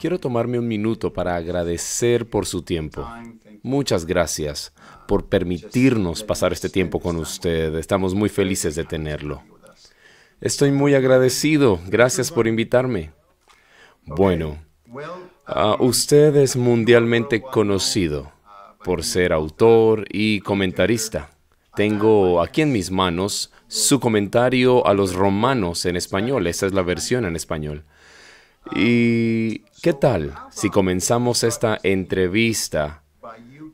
quiero tomarme un minuto para agradecer por su tiempo. Muchas gracias por permitirnos pasar este tiempo con usted. Estamos muy felices de tenerlo. Estoy muy agradecido. Gracias por invitarme. Bueno, ah, usted es mundialmente conocido por ser autor y comentarista. Tengo aquí en mis manos su comentario a los romanos en español. Esta es la versión en español. ¿Y qué tal si comenzamos esta entrevista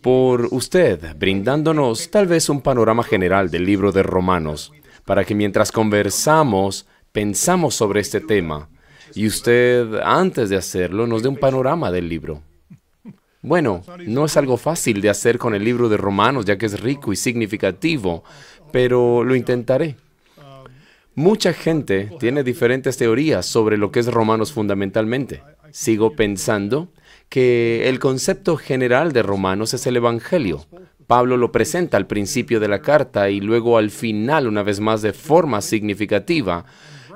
por usted, brindándonos tal vez un panorama general del libro de Romanos, para que mientras conversamos, pensamos sobre este tema, y usted, antes de hacerlo, nos dé un panorama del libro? Bueno, no es algo fácil de hacer con el libro de Romanos, ya que es rico y significativo, pero lo intentaré. Mucha gente tiene diferentes teorías sobre lo que es Romanos fundamentalmente. Sigo pensando que el concepto general de Romanos es el Evangelio. Pablo lo presenta al principio de la carta y luego al final una vez más de forma significativa.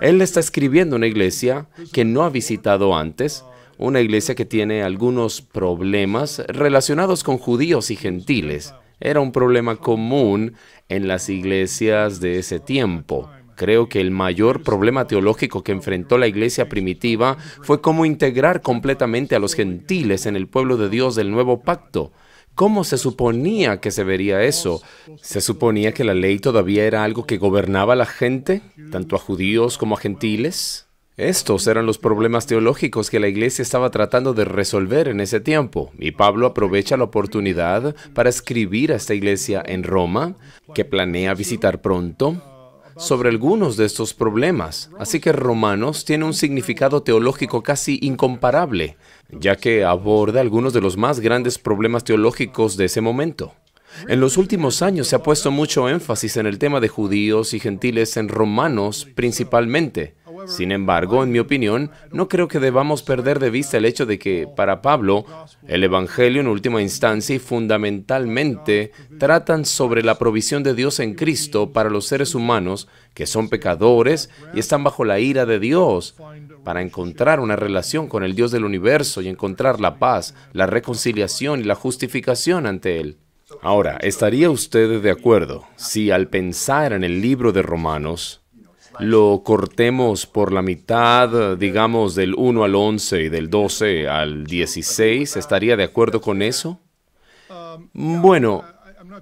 Él está escribiendo una iglesia que no ha visitado antes, una iglesia que tiene algunos problemas relacionados con judíos y gentiles. Era un problema común en las iglesias de ese tiempo. Creo que el mayor problema teológico que enfrentó la iglesia primitiva fue cómo integrar completamente a los gentiles en el pueblo de Dios del nuevo pacto. ¿Cómo se suponía que se vería eso? ¿Se suponía que la ley todavía era algo que gobernaba a la gente, tanto a judíos como a gentiles? Estos eran los problemas teológicos que la iglesia estaba tratando de resolver en ese tiempo, y Pablo aprovecha la oportunidad para escribir a esta iglesia en Roma, que planea visitar pronto, sobre algunos de estos problemas, así que Romanos tiene un significado teológico casi incomparable, ya que aborda algunos de los más grandes problemas teológicos de ese momento. En los últimos años se ha puesto mucho énfasis en el tema de judíos y gentiles en Romanos principalmente, sin embargo, en mi opinión, no creo que debamos perder de vista el hecho de que, para Pablo, el Evangelio en última instancia y fundamentalmente tratan sobre la provisión de Dios en Cristo para los seres humanos que son pecadores y están bajo la ira de Dios, para encontrar una relación con el Dios del universo y encontrar la paz, la reconciliación y la justificación ante Él. Ahora, ¿estaría usted de acuerdo si al pensar en el libro de Romanos, lo cortemos por la mitad, digamos del 1 al 11 y del 12 al 16, ¿estaría de acuerdo con eso? Bueno,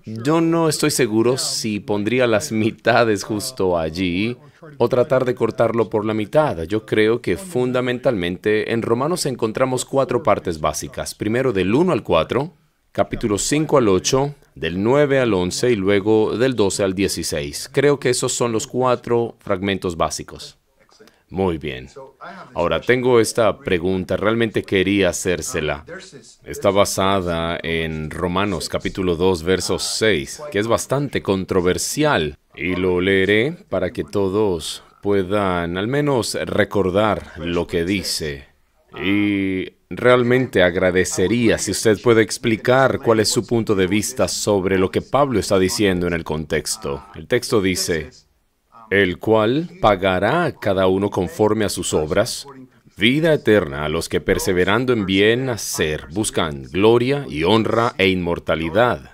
yo no estoy seguro si pondría las mitades justo allí o tratar de cortarlo por la mitad. Yo creo que fundamentalmente en Romanos encontramos cuatro partes básicas. Primero del 1 al 4, capítulo 5 al 8, del 9 al 11 y luego del 12 al 16. Creo que esos son los cuatro fragmentos básicos. Muy bien. Ahora tengo esta pregunta, realmente quería hacérsela. Está basada en Romanos capítulo 2, versos 6, que es bastante controversial. Y lo leeré para que todos puedan al menos recordar lo que dice. Y Realmente agradecería si usted puede explicar cuál es su punto de vista sobre lo que Pablo está diciendo en el contexto. El texto dice, el cual pagará a cada uno conforme a sus obras, vida eterna a los que perseverando en bien hacer buscan gloria y honra e inmortalidad,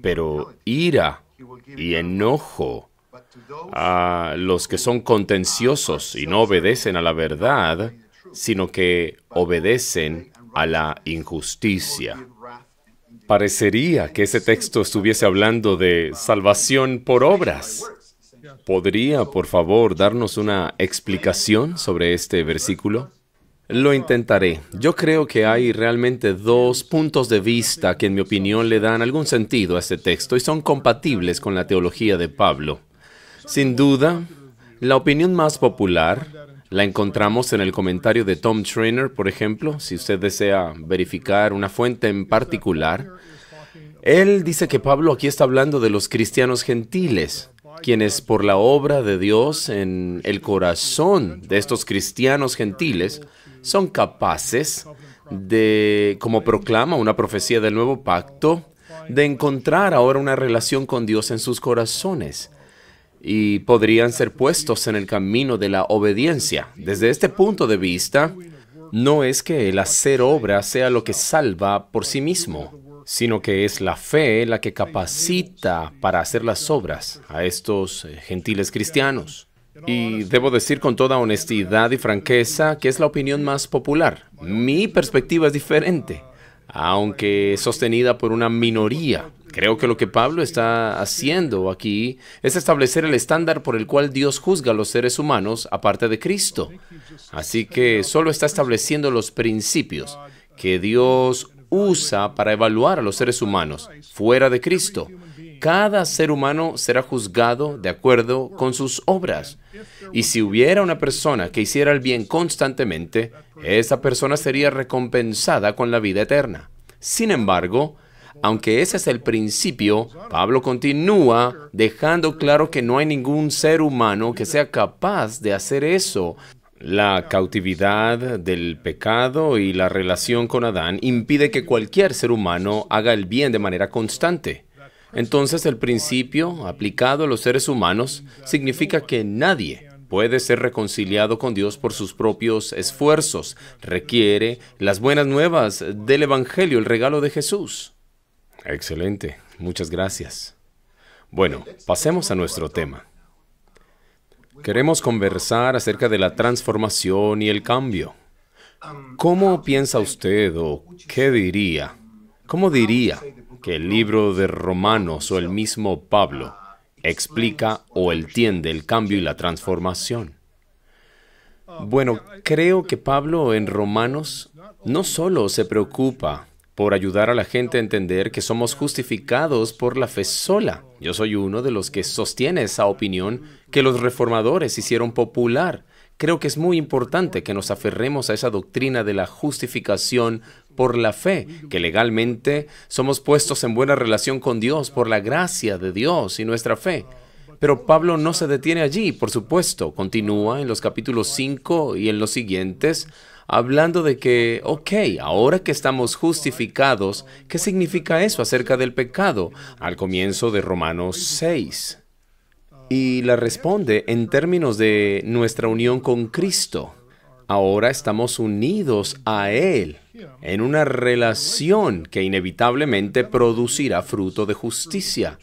pero ira y enojo a los que son contenciosos y no obedecen a la verdad, sino que obedecen a la injusticia. Parecería que ese texto estuviese hablando de salvación por obras. ¿Podría, por favor, darnos una explicación sobre este versículo? Lo intentaré. Yo creo que hay realmente dos puntos de vista que en mi opinión le dan algún sentido a este texto y son compatibles con la teología de Pablo. Sin duda, la opinión más popular la encontramos en el comentario de Tom Trainer, por ejemplo, si usted desea verificar una fuente en particular. Él dice que Pablo aquí está hablando de los cristianos gentiles, quienes por la obra de Dios en el corazón de estos cristianos gentiles son capaces de, como proclama una profecía del nuevo pacto, de encontrar ahora una relación con Dios en sus corazones y podrían ser puestos en el camino de la obediencia. Desde este punto de vista, no es que el hacer obra sea lo que salva por sí mismo, sino que es la fe la que capacita para hacer las obras a estos eh, gentiles cristianos. Y debo decir con toda honestidad y franqueza que es la opinión más popular. Mi perspectiva es diferente aunque sostenida por una minoría. Creo que lo que Pablo está haciendo aquí es establecer el estándar por el cual Dios juzga a los seres humanos aparte de Cristo. Así que solo está estableciendo los principios que Dios usa para evaluar a los seres humanos fuera de Cristo. Cada ser humano será juzgado de acuerdo con sus obras. Y si hubiera una persona que hiciera el bien constantemente, esa persona sería recompensada con la vida eterna. Sin embargo, aunque ese es el principio, Pablo continúa dejando claro que no hay ningún ser humano que sea capaz de hacer eso. La cautividad del pecado y la relación con Adán impide que cualquier ser humano haga el bien de manera constante. Entonces el principio aplicado a los seres humanos significa que nadie puede ser reconciliado con Dios por sus propios esfuerzos. Requiere las buenas nuevas del Evangelio, el regalo de Jesús. Excelente, muchas gracias. Bueno, pasemos a nuestro tema. Queremos conversar acerca de la transformación y el cambio. ¿Cómo piensa usted o qué diría? ¿Cómo diría que el libro de Romanos o el mismo Pablo explica o entiende el cambio y la transformación. Bueno, creo que Pablo en Romanos no solo se preocupa por ayudar a la gente a entender que somos justificados por la fe sola. Yo soy uno de los que sostiene esa opinión que los reformadores hicieron popular. Creo que es muy importante que nos aferremos a esa doctrina de la justificación por la fe, que legalmente somos puestos en buena relación con Dios por la gracia de Dios y nuestra fe. Pero Pablo no se detiene allí, por supuesto, continúa en los capítulos 5 y en los siguientes, hablando de que, ok, ahora que estamos justificados, ¿qué significa eso acerca del pecado? Al comienzo de Romanos 6. Y la responde en términos de nuestra unión con Cristo. Ahora estamos unidos a Él en una relación que inevitablemente producirá fruto de justicia.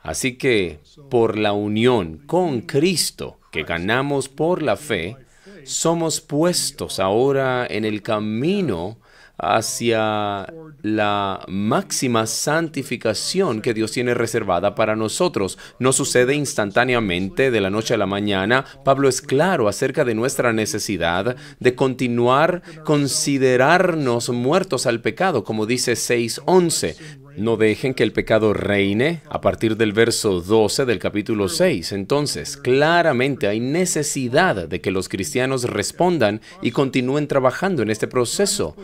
Así que por la unión con Cristo que ganamos por la fe, somos puestos ahora en el camino hacia la máxima santificación que Dios tiene reservada para nosotros. No sucede instantáneamente de la noche a la mañana. Pablo es claro acerca de nuestra necesidad de continuar considerarnos muertos al pecado, como dice 6.11. No dejen que el pecado reine a partir del verso 12 del capítulo 6. Entonces, claramente hay necesidad de que los cristianos respondan y continúen trabajando en este proceso.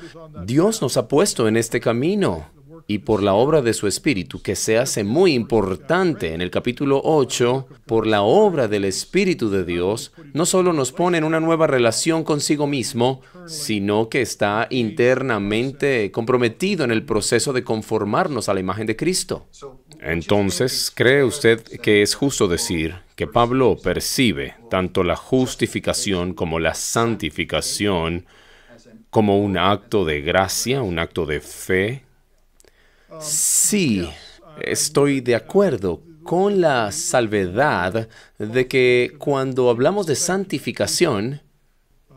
Dios nos ha puesto en este camino y por la obra de su Espíritu, que se hace muy importante en el capítulo 8, por la obra del Espíritu de Dios, no solo nos pone en una nueva relación consigo mismo, sino que está internamente comprometido en el proceso de conformarnos a la imagen de Cristo. Entonces, ¿cree usted que es justo decir que Pablo percibe tanto la justificación como la santificación como un acto de gracia, un acto de fe Sí, estoy de acuerdo con la salvedad de que cuando hablamos de santificación,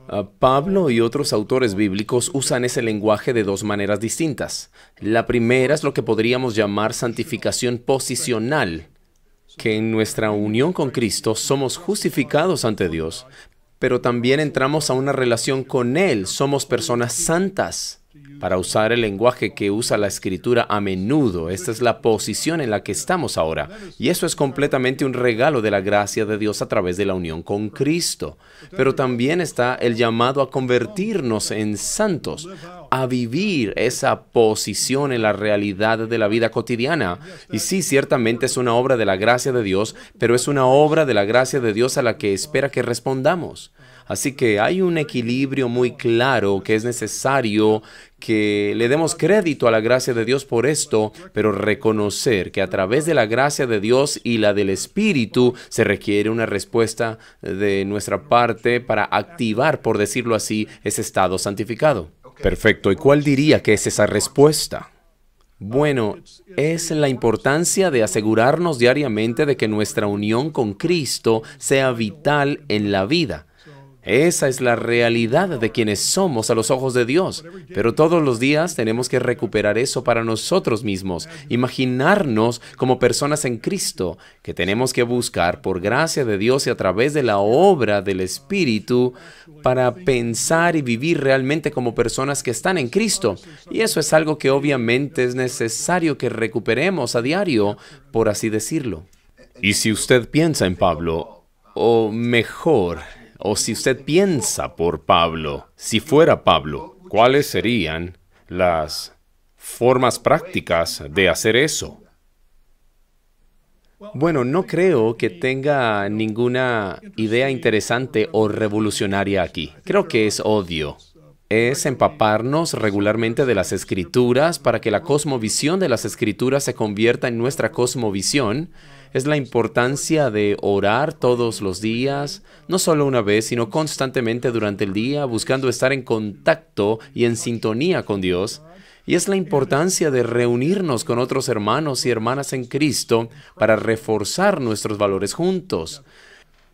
ah, Pablo y otros autores bíblicos usan ese lenguaje de dos maneras distintas. La primera es lo que podríamos llamar santificación posicional, que en nuestra unión con Cristo somos justificados ante Dios, pero también entramos a una relación con Él, somos personas santas para usar el lenguaje que usa la escritura a menudo. Esta es la posición en la que estamos ahora. Y eso es completamente un regalo de la gracia de Dios a través de la unión con Cristo. Pero también está el llamado a convertirnos en santos, a vivir esa posición en la realidad de la vida cotidiana. Y sí, ciertamente es una obra de la gracia de Dios, pero es una obra de la gracia de Dios a la que espera que respondamos. Así que hay un equilibrio muy claro que es necesario que le demos crédito a la gracia de Dios por esto, pero reconocer que a través de la gracia de Dios y la del Espíritu se requiere una respuesta de nuestra parte para activar, por decirlo así, ese estado santificado. Perfecto. ¿Y cuál diría que es esa respuesta? Bueno, es la importancia de asegurarnos diariamente de que nuestra unión con Cristo sea vital en la vida esa es la realidad de quienes somos a los ojos de Dios. Pero todos los días tenemos que recuperar eso para nosotros mismos, imaginarnos como personas en Cristo, que tenemos que buscar por gracia de Dios y a través de la obra del Espíritu para pensar y vivir realmente como personas que están en Cristo. Y eso es algo que obviamente es necesario que recuperemos a diario, por así decirlo. Y si usted piensa en Pablo, o mejor, o si usted piensa por Pablo, si fuera Pablo, ¿cuáles serían las formas prácticas de hacer eso? Bueno, no creo que tenga ninguna idea interesante o revolucionaria aquí. Creo que es odio. Es empaparnos regularmente de las escrituras para que la cosmovisión de las escrituras se convierta en nuestra cosmovisión es la importancia de orar todos los días, no solo una vez, sino constantemente durante el día, buscando estar en contacto y en sintonía con Dios. Y es la importancia de reunirnos con otros hermanos y hermanas en Cristo para reforzar nuestros valores juntos.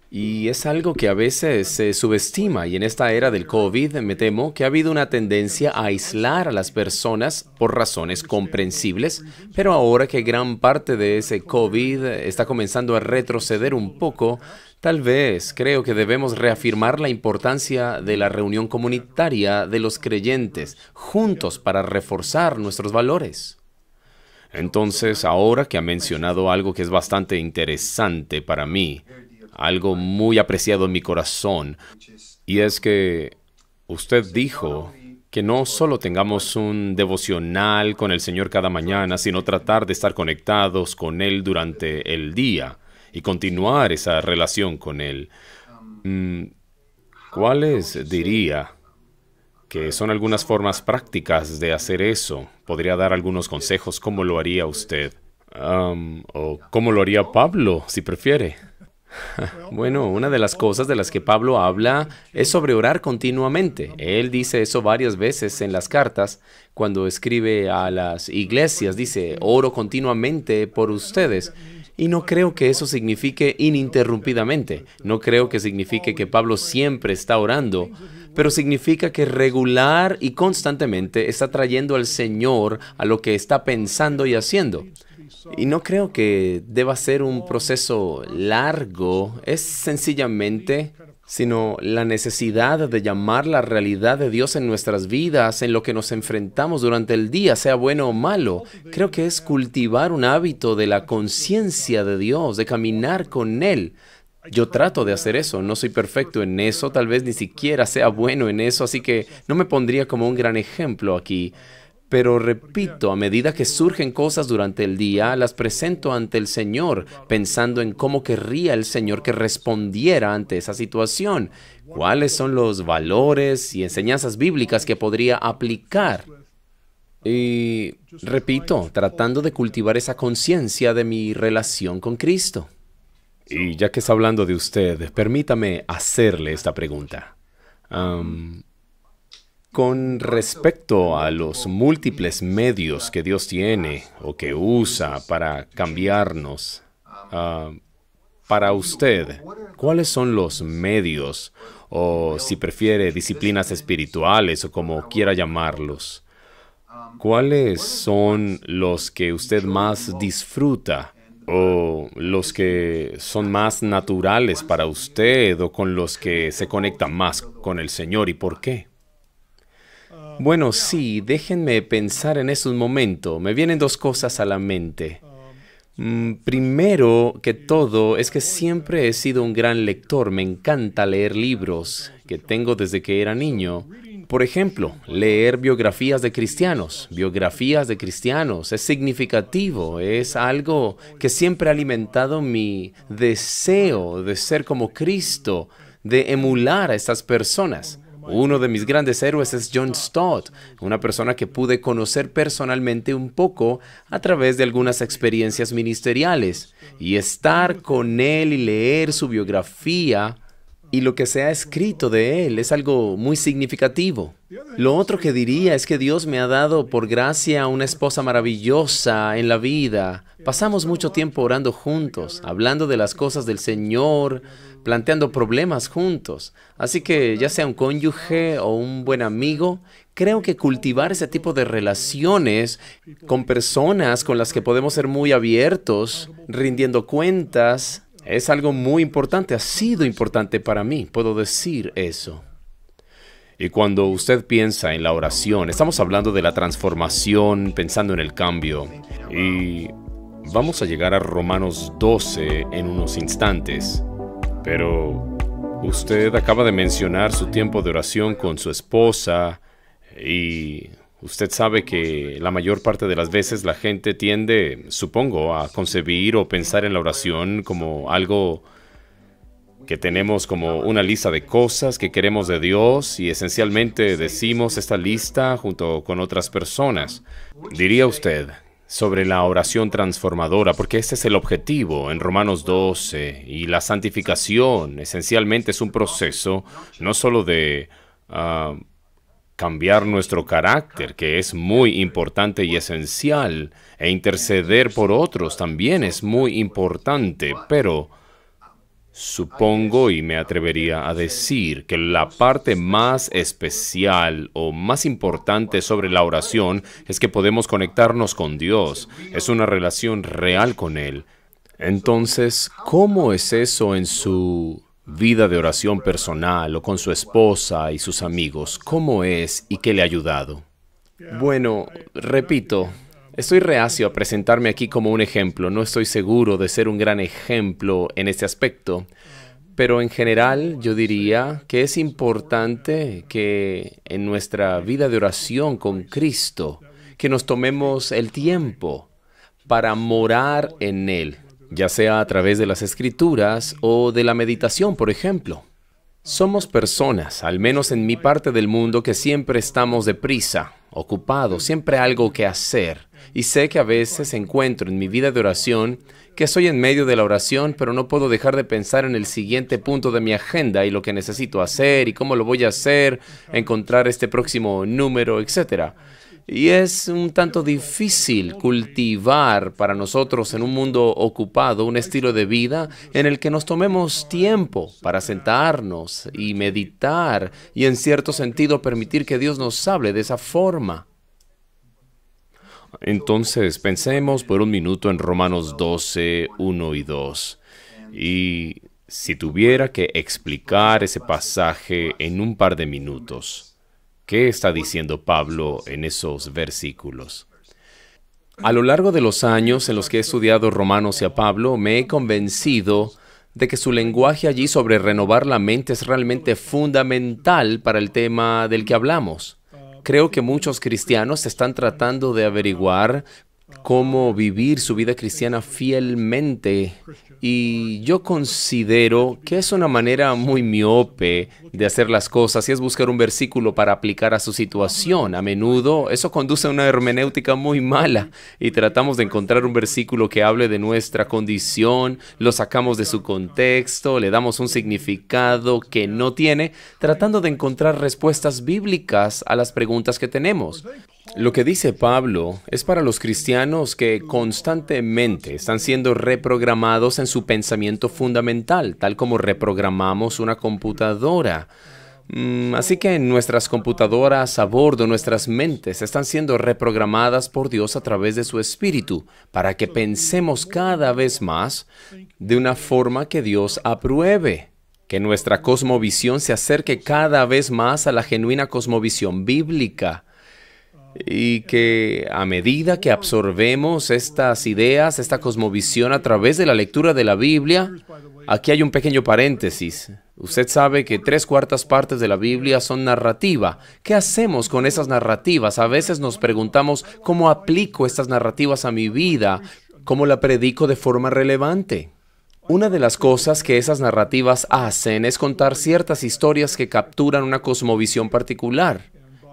Y es algo que a veces se subestima y en esta era del COVID me temo que ha habido una tendencia a aislar a las personas por razones comprensibles, pero ahora que gran parte de ese COVID está comenzando a retroceder un poco, tal vez creo que debemos reafirmar la importancia de la reunión comunitaria de los creyentes juntos para reforzar nuestros valores. Entonces, ahora que ha mencionado algo que es bastante interesante para mí, algo muy apreciado en mi corazón, y es que usted dijo que no solo tengamos un devocional con el Señor cada mañana, sino tratar de estar conectados con Él durante el día y continuar esa relación con Él. Mm, ¿Cuáles diría que son algunas formas prácticas de hacer eso? ¿Podría dar algunos consejos cómo lo haría usted? Um, ¿O cómo lo haría Pablo, si prefiere? Bueno, una de las cosas de las que Pablo habla es sobre orar continuamente. Él dice eso varias veces en las cartas. Cuando escribe a las iglesias, dice, oro continuamente por ustedes. Y no creo que eso signifique ininterrumpidamente. No creo que signifique que Pablo siempre está orando, pero significa que regular y constantemente está trayendo al Señor a lo que está pensando y haciendo. Y no creo que deba ser un proceso largo, es sencillamente sino la necesidad de llamar la realidad de Dios en nuestras vidas, en lo que nos enfrentamos durante el día, sea bueno o malo. Creo que es cultivar un hábito de la conciencia de Dios, de caminar con Él. Yo trato de hacer eso, no soy perfecto en eso, tal vez ni siquiera sea bueno en eso, así que no me pondría como un gran ejemplo aquí. Pero repito, a medida que surgen cosas durante el día, las presento ante el Señor, pensando en cómo querría el Señor que respondiera ante esa situación, cuáles son los valores y enseñanzas bíblicas que podría aplicar. Y, repito, tratando de cultivar esa conciencia de mi relación con Cristo. Y ya que está hablando de usted, permítame hacerle esta pregunta. Con respecto a los múltiples medios que Dios tiene o que usa para cambiarnos, ah, para usted, ¿cuáles son los medios o si prefiere disciplinas espirituales o como quiera llamarlos? ¿Cuáles son los que usted más disfruta o los que son más naturales para usted o con los que se conecta más con el Señor y por qué? Bueno, sí, déjenme pensar en eso un momento. Me vienen dos cosas a la mente. Mm, primero que todo es que siempre he sido un gran lector, me encanta leer libros que tengo desde que era niño. Por ejemplo, leer biografías de cristianos, biografías de cristianos, es significativo, es algo que siempre ha alimentado mi deseo de ser como Cristo, de emular a estas personas. Uno de mis grandes héroes es John Stott, una persona que pude conocer personalmente un poco a través de algunas experiencias ministeriales, y estar con él y leer su biografía y lo que se ha escrito de él es algo muy significativo. Lo otro que diría es que Dios me ha dado por gracia una esposa maravillosa en la vida. Pasamos mucho tiempo orando juntos, hablando de las cosas del Señor, planteando problemas juntos. Así que ya sea un cónyuge o un buen amigo, creo que cultivar ese tipo de relaciones con personas con las que podemos ser muy abiertos, rindiendo cuentas, es algo muy importante, ha sido importante para mí, puedo decir eso. Y cuando usted piensa en la oración, estamos hablando de la transformación, pensando en el cambio. Y vamos a llegar a Romanos 12 en unos instantes. Pero usted acaba de mencionar su tiempo de oración con su esposa y usted sabe que la mayor parte de las veces la gente tiende, supongo, a concebir o pensar en la oración como algo que tenemos como una lista de cosas que queremos de Dios y esencialmente decimos esta lista junto con otras personas. Diría usted sobre la oración transformadora, porque este es el objetivo en Romanos 12, y la santificación esencialmente es un proceso no solo de ah, cambiar nuestro carácter, que es muy importante y esencial, e interceder por otros también es muy importante, pero Supongo y me atrevería a decir que la parte más especial o más importante sobre la oración es que podemos conectarnos con Dios. Es una relación real con Él. Entonces, ¿cómo es eso en su vida de oración personal o con su esposa y sus amigos? ¿Cómo es y qué le ha ayudado? Bueno, repito, Estoy reacio a presentarme aquí como un ejemplo, no estoy seguro de ser un gran ejemplo en este aspecto, pero en general yo diría que es importante que en nuestra vida de oración con Cristo, que nos tomemos el tiempo para morar en Él, ya sea a través de las escrituras o de la meditación, por ejemplo. Somos personas, al menos en mi parte del mundo, que siempre estamos deprisa, ocupados, siempre algo que hacer. Y sé que a veces encuentro en mi vida de oración que soy en medio de la oración, pero no puedo dejar de pensar en el siguiente punto de mi agenda y lo que necesito hacer y cómo lo voy a hacer, encontrar este próximo número, etc. Y es un tanto difícil cultivar para nosotros en un mundo ocupado un estilo de vida en el que nos tomemos tiempo para sentarnos y meditar y en cierto sentido permitir que Dios nos hable de esa forma. Entonces, pensemos por un minuto en Romanos 12, 1 y 2. Y si tuviera que explicar ese pasaje en un par de minutos, ¿Qué está diciendo Pablo en esos versículos? A lo largo de los años en los que he estudiado Romanos y a Pablo, me he convencido de que su lenguaje allí sobre renovar la mente es realmente fundamental para el tema del que hablamos. Creo que muchos cristianos están tratando de averiguar cómo vivir su vida cristiana fielmente. Y yo considero que es una manera muy miope de hacer las cosas y es buscar un versículo para aplicar a su situación. A menudo eso conduce a una hermenéutica muy mala y tratamos de encontrar un versículo que hable de nuestra condición, lo sacamos de su contexto, le damos un significado que no tiene, tratando de encontrar respuestas bíblicas a las preguntas que tenemos. Lo que dice Pablo es para los cristianos que constantemente están siendo reprogramados en su pensamiento fundamental, tal como reprogramamos una computadora. Mm, así que nuestras computadoras a bordo, nuestras mentes, están siendo reprogramadas por Dios a través de su espíritu, para que pensemos cada vez más de una forma que Dios apruebe. Que nuestra cosmovisión se acerque cada vez más a la genuina cosmovisión bíblica y que a medida que absorbemos estas ideas, esta cosmovisión a través de la lectura de la Biblia, aquí hay un pequeño paréntesis. Usted sabe que tres cuartas partes de la Biblia son narrativa. ¿Qué hacemos con esas narrativas? A veces nos preguntamos cómo aplico estas narrativas a mi vida, cómo la predico de forma relevante. Una de las cosas que esas narrativas hacen es contar ciertas historias que capturan una cosmovisión particular.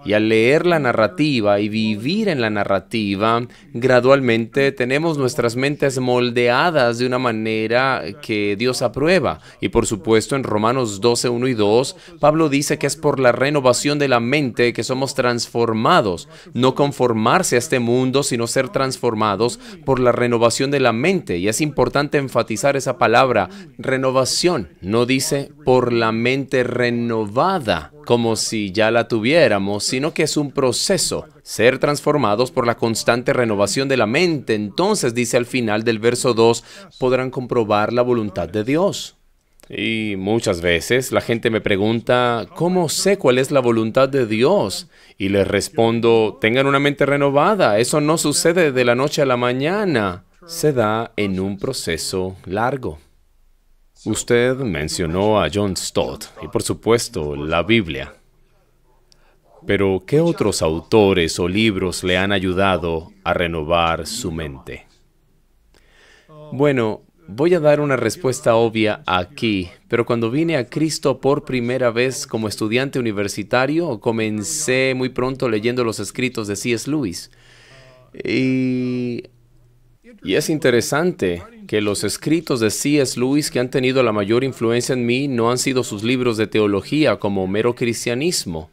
Y al leer la narrativa y vivir en la narrativa, gradualmente tenemos nuestras mentes moldeadas de una manera que Dios aprueba. Y por supuesto en Romanos 12, 1 y 2, Pablo dice que es por la renovación de la mente que somos transformados. No conformarse a este mundo, sino ser transformados por la renovación de la mente. Y es importante enfatizar esa palabra, renovación. No dice por la mente renovada como si ya la tuviéramos, sino que es un proceso, ser transformados por la constante renovación de la mente. Entonces, dice al final del verso 2, podrán comprobar la voluntad de Dios. Y muchas veces la gente me pregunta, ¿cómo sé cuál es la voluntad de Dios? Y les respondo, tengan una mente renovada, eso no sucede de la noche a la mañana, se da en un proceso largo. Usted mencionó a John Stott y por supuesto la Biblia. Pero ¿qué otros autores o libros le han ayudado a renovar su mente? Bueno, voy a dar una respuesta obvia aquí, pero cuando vine a Cristo por primera vez como estudiante universitario, comencé muy pronto leyendo los escritos de C.S. Lewis. Y y es interesante que los escritos de C.S. Lewis que han tenido la mayor influencia en mí no han sido sus libros de teología como mero cristianismo,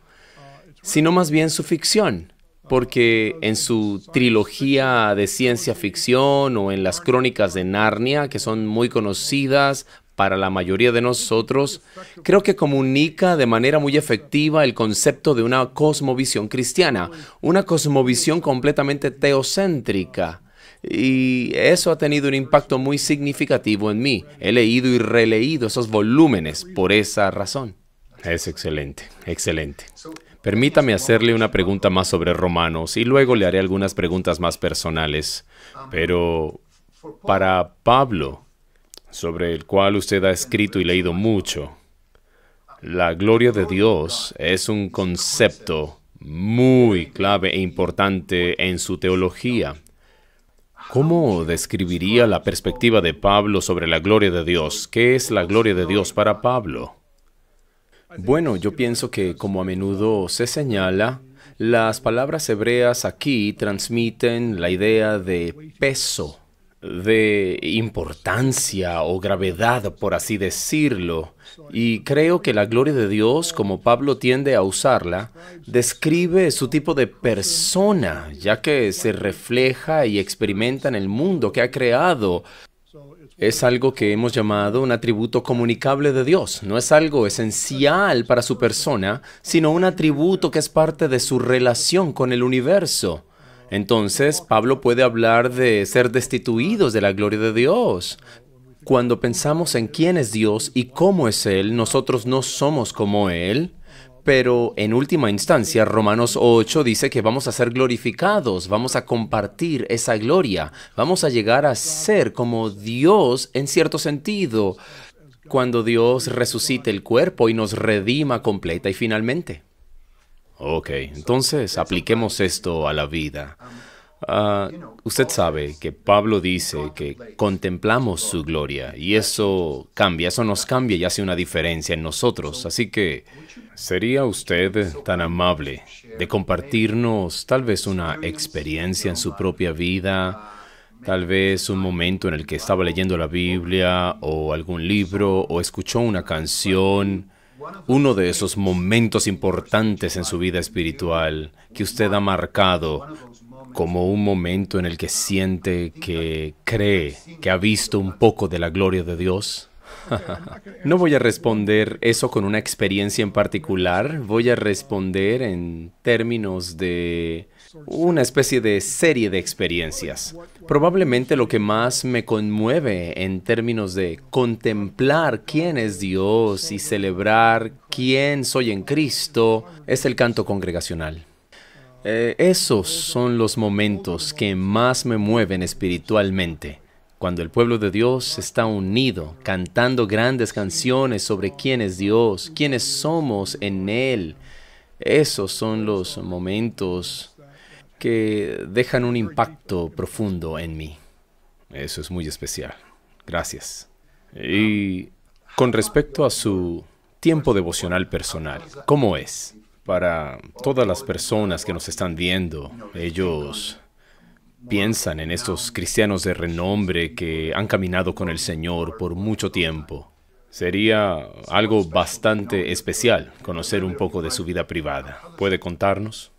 sino más bien su ficción, porque en su trilogía de ciencia ficción o en las crónicas de Narnia, que son muy conocidas para la mayoría de nosotros, creo que comunica de manera muy efectiva el concepto de una cosmovisión cristiana, una cosmovisión completamente teocéntrica y eso ha tenido un impacto muy significativo en mí. He leído y releído esos volúmenes por esa razón. Es excelente, excelente. Permítame hacerle una pregunta más sobre Romanos y luego le haré algunas preguntas más personales. Pero para Pablo, sobre el cual usted ha escrito y leído mucho, la gloria de Dios es un concepto muy clave e importante en su teología. ¿Cómo describiría la perspectiva de Pablo sobre la gloria de Dios? ¿Qué es la gloria de Dios para Pablo? Bueno, yo pienso que como a menudo se señala, las palabras hebreas aquí transmiten la idea de peso de importancia o gravedad, por así decirlo, y creo que la gloria de Dios, como Pablo tiende a usarla, describe su tipo de persona, ya que se refleja y experimenta en el mundo que ha creado. Es algo que hemos llamado un atributo comunicable de Dios. No es algo esencial para su persona, sino un atributo que es parte de su relación con el universo. Entonces Pablo puede hablar de ser destituidos de la gloria de Dios. Cuando pensamos en quién es Dios y cómo es Él, nosotros no somos como Él, pero en última instancia, Romanos 8 dice que vamos a ser glorificados, vamos a compartir esa gloria, vamos a llegar a ser como Dios en cierto sentido, cuando Dios resucite el cuerpo y nos redima completa y finalmente. Ok, entonces apliquemos esto a la vida. Ah, usted sabe que Pablo dice que contemplamos su gloria y eso cambia, eso nos cambia y hace una diferencia en nosotros. Así que, ¿sería usted tan amable de compartirnos tal vez una experiencia en su propia vida? Tal vez un momento en el que estaba leyendo la Biblia o algún libro o escuchó una canción uno de esos momentos importantes en su vida espiritual que usted ha marcado como un momento en el que siente que cree que ha visto un poco de la gloria de Dios? no voy a responder eso con una experiencia en particular, voy a responder en términos de una especie de serie de experiencias. Probablemente lo que más me conmueve en términos de contemplar quién es Dios y celebrar quién soy en Cristo es el canto congregacional. Eh, esos son los momentos que más me mueven espiritualmente, cuando el pueblo de Dios está unido, cantando grandes canciones sobre quién es Dios, quiénes somos en Él. Esos son los momentos que dejan un impacto profundo en mí. Eso es muy especial. Gracias. Y con respecto a su tiempo devocional personal, ¿cómo es? Para todas las personas que nos están viendo, ellos piensan en estos cristianos de renombre que han caminado con el Señor por mucho tiempo. Sería algo bastante especial conocer un poco de su vida privada. ¿Puede contarnos?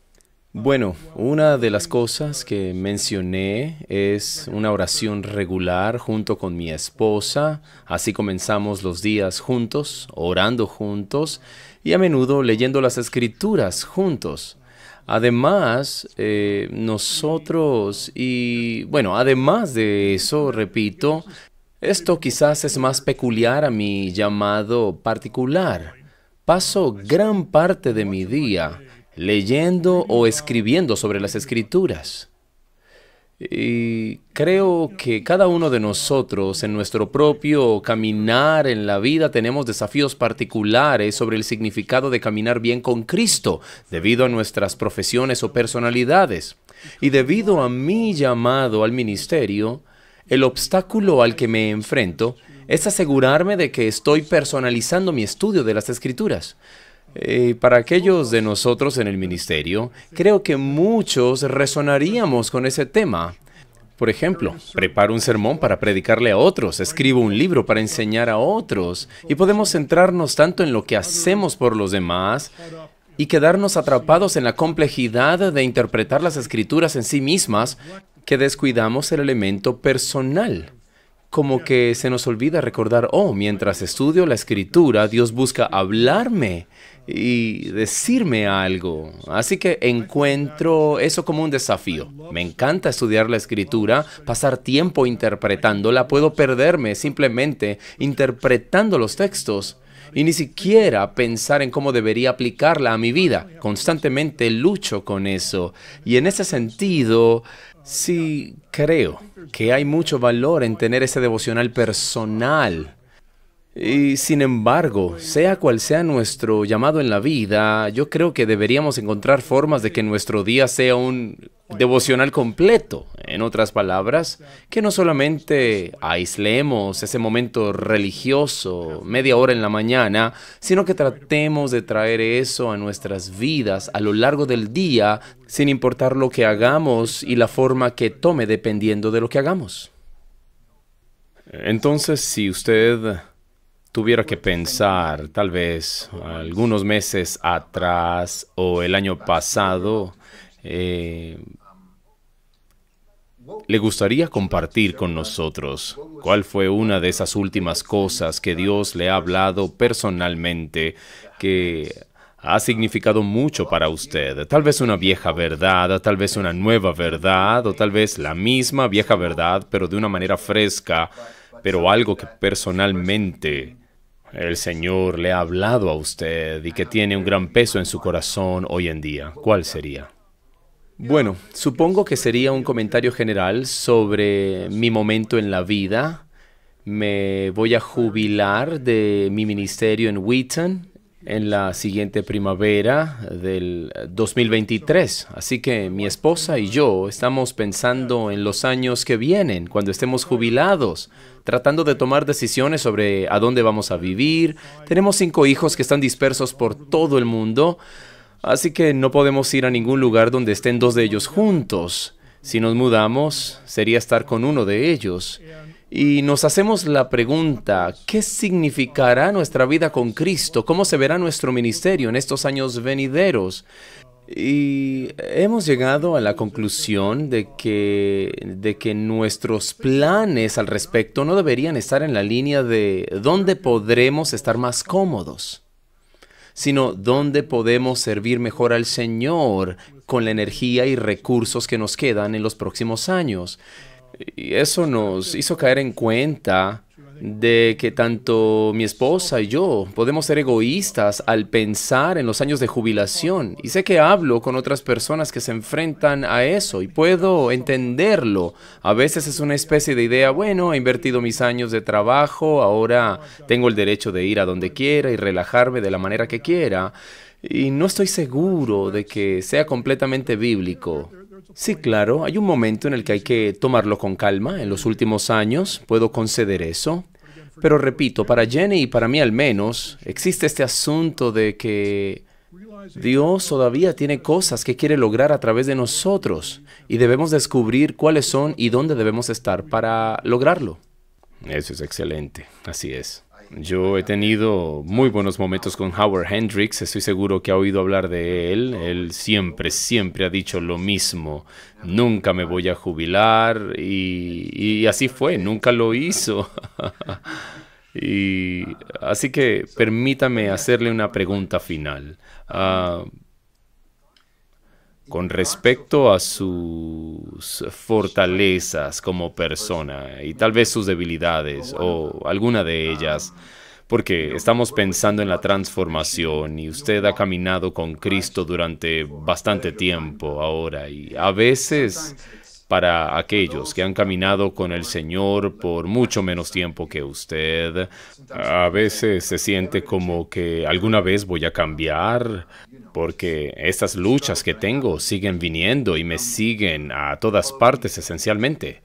Bueno, una de las cosas que mencioné es una oración regular junto con mi esposa. Así comenzamos los días juntos, orando juntos y a menudo leyendo las escrituras juntos. Además, eh, nosotros y bueno, además de eso, repito, esto quizás es más peculiar a mi llamado particular. Paso gran parte de mi día leyendo o escribiendo sobre las escrituras. Y creo que cada uno de nosotros en nuestro propio caminar en la vida tenemos desafíos particulares sobre el significado de caminar bien con Cristo debido a nuestras profesiones o personalidades. Y debido a mi llamado al ministerio, el obstáculo al que me enfrento es asegurarme de que estoy personalizando mi estudio de las escrituras. Y eh, para aquellos de nosotros en el ministerio, creo que muchos resonaríamos con ese tema. Por ejemplo, preparo un sermón para predicarle a otros, escribo un libro para enseñar a otros, y podemos centrarnos tanto en lo que hacemos por los demás y quedarnos atrapados en la complejidad de interpretar las escrituras en sí mismas que descuidamos el elemento personal como que se nos olvida recordar, oh, mientras estudio la escritura, Dios busca hablarme y decirme algo. Así que encuentro eso como un desafío. Me encanta estudiar la escritura, pasar tiempo interpretándola, puedo perderme simplemente interpretando los textos y ni siquiera pensar en cómo debería aplicarla a mi vida. Constantemente lucho con eso. Y en ese sentido, Sí, creo que hay mucho valor en tener ese devocional personal y sin embargo, sea cual sea nuestro llamado en la vida, yo creo que deberíamos encontrar formas de que nuestro día sea un devocional completo. En otras palabras, que no solamente aislemos ese momento religioso media hora en la mañana, sino que tratemos de traer eso a nuestras vidas a lo largo del día, sin importar lo que hagamos y la forma que tome dependiendo de lo que hagamos. Entonces, si usted tuviera que pensar tal vez algunos meses atrás o el año pasado, eh, le gustaría compartir con nosotros cuál fue una de esas últimas cosas que Dios le ha hablado personalmente que ha significado mucho para usted. Tal vez una vieja verdad, tal vez una nueva verdad, o tal vez la misma vieja verdad, pero de una manera fresca, pero algo que personalmente el Señor le ha hablado a usted y que tiene un gran peso en su corazón hoy en día, ¿cuál sería? Bueno, supongo que sería un comentario general sobre mi momento en la vida. Me voy a jubilar de mi ministerio en Wheaton en la siguiente primavera del 2023. Así que mi esposa y yo estamos pensando en los años que vienen, cuando estemos jubilados, tratando de tomar decisiones sobre a dónde vamos a vivir. Tenemos cinco hijos que están dispersos por todo el mundo, así que no podemos ir a ningún lugar donde estén dos de ellos juntos. Si nos mudamos, sería estar con uno de ellos y nos hacemos la pregunta, ¿qué significará nuestra vida con Cristo? ¿Cómo se verá nuestro ministerio en estos años venideros? Y hemos llegado a la conclusión de que, de que nuestros planes al respecto no deberían estar en la línea de dónde podremos estar más cómodos, sino dónde podemos servir mejor al Señor con la energía y recursos que nos quedan en los próximos años. Y eso nos hizo caer en cuenta de que tanto mi esposa y yo podemos ser egoístas al pensar en los años de jubilación. Y sé que hablo con otras personas que se enfrentan a eso y puedo entenderlo. A veces es una especie de idea, bueno, he invertido mis años de trabajo, ahora tengo el derecho de ir a donde quiera y relajarme de la manera que quiera. Y no estoy seguro de que sea completamente bíblico. Sí, claro, hay un momento en el que hay que tomarlo con calma. En los últimos años puedo conceder eso. Pero repito, para Jenny y para mí al menos, existe este asunto de que Dios todavía tiene cosas que quiere lograr a través de nosotros y debemos descubrir cuáles son y dónde debemos estar para lograrlo. Eso es excelente, así es. Yo he tenido muy buenos momentos con Howard Hendricks, estoy seguro que ha oído hablar de él. Él siempre, siempre ha dicho lo mismo. Nunca me voy a jubilar y, así fue, nunca lo hizo. y así que permítame hacerle una pregunta final. Ah, con respecto a sus fortalezas como persona y tal vez sus debilidades o alguna de ellas, porque estamos pensando en la transformación y usted ha caminado con Cristo durante bastante tiempo ahora y a veces para aquellos que han caminado con el Señor por mucho menos tiempo que usted. A veces se siente como que alguna vez voy a cambiar porque estas luchas que tengo siguen viniendo y me siguen a todas partes esencialmente.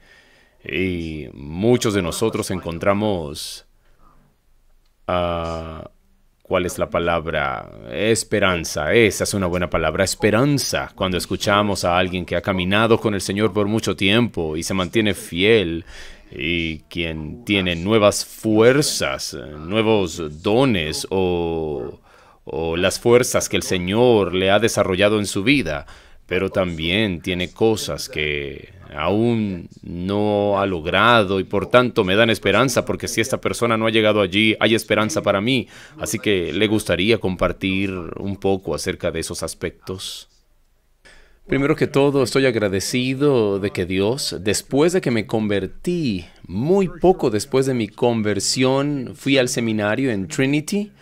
Y muchos de nosotros encontramos... Ah, ¿Cuál es la palabra? Esperanza. Esa es una buena palabra. Esperanza. Cuando escuchamos a alguien que ha caminado con el Señor por mucho tiempo y se mantiene fiel y quien tiene nuevas fuerzas, nuevos dones o o las fuerzas que el Señor le ha desarrollado en su vida, pero también tiene cosas que aún no ha logrado y por tanto me dan esperanza porque si esta persona no ha llegado allí, hay esperanza para mí. Así que le gustaría compartir un poco acerca de esos aspectos. Primero que todo, estoy agradecido de que Dios, después de que me convertí, muy poco después de mi conversión, fui al seminario en Trinity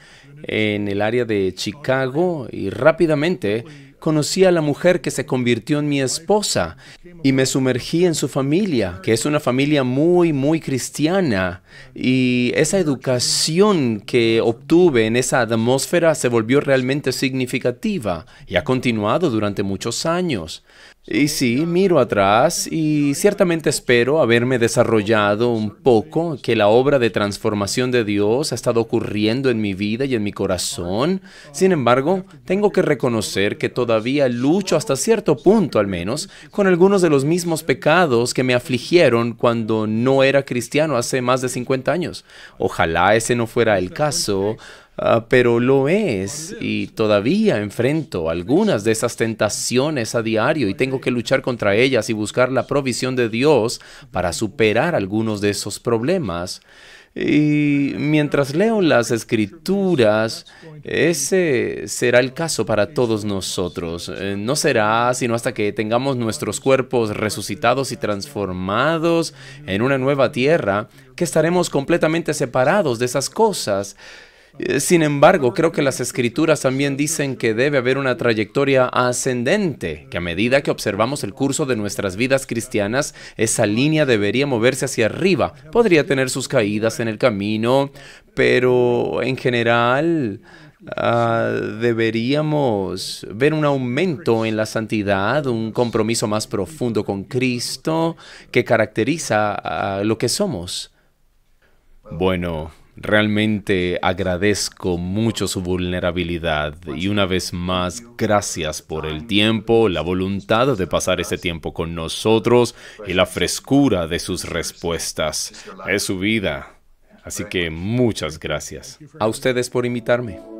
en el área de Chicago y rápidamente conocí a la mujer que se convirtió en mi esposa y me sumergí en su familia, que es una familia muy, muy cristiana. Y esa educación que obtuve en esa atmósfera se volvió realmente significativa y ha continuado durante muchos años. Y sí, miro atrás y ciertamente espero haberme desarrollado un poco, que la obra de transformación de Dios ha estado ocurriendo en mi vida y en mi corazón. Sin embargo, tengo que reconocer que todavía lucho hasta cierto punto al menos con algunos de los mismos pecados que me afligieron cuando no era cristiano hace más de 50 años. Ojalá ese no fuera el caso, Ah, pero lo es y todavía enfrento algunas de esas tentaciones a diario y tengo que luchar contra ellas y buscar la provisión de Dios para superar algunos de esos problemas. Y mientras leo las escrituras, ese será el caso para todos nosotros. Eh, no será sino hasta que tengamos nuestros cuerpos resucitados y transformados en una nueva tierra que estaremos completamente separados de esas cosas. Eh, sin embargo, creo que las escrituras también dicen que debe haber una trayectoria ascendente, que a medida que observamos el curso de nuestras vidas cristianas, esa línea debería moverse hacia arriba. Podría tener sus caídas en el camino, pero en general... Ah, deberíamos ver un aumento en la santidad, un compromiso más profundo con Cristo que caracteriza a lo que somos. Bueno, Realmente agradezco mucho su vulnerabilidad y una vez más gracias por el tiempo, la voluntad de pasar este tiempo con nosotros y la frescura de sus respuestas. Es su vida. Así que muchas gracias. A ustedes por invitarme.